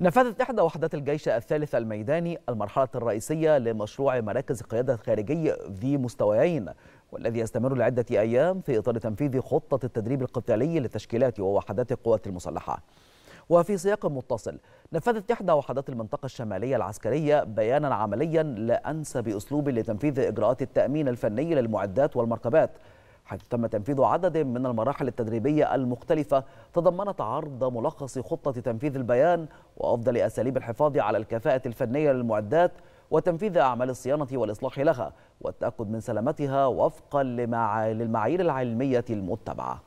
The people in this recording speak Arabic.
نفذت إحدى وحدات الجيش الثالث الميداني المرحلة الرئيسية لمشروع مراكز قيادة خارجي ذي مستويين والذي يستمر لعدة أيام في إطار تنفيذ خطة التدريب القتالي للتشكيلات ووحدات القوات المسلحة وفي سياق متصل نفذت إحدى وحدات المنطقة الشمالية العسكرية بيانا عمليا لا أنسى بأسلوب لتنفيذ إجراءات التأمين الفني للمعدات والمركبات حيث تم تنفيذ عدد من المراحل التدريبية المختلفة تضمنت عرض ملخص خطة تنفيذ البيان وأفضل أساليب الحفاظ على الكفاءة الفنية للمعدات وتنفيذ أعمال الصيانة والإصلاح لها والتأكد من سلامتها وفقا للمعايير العلمية المتبعة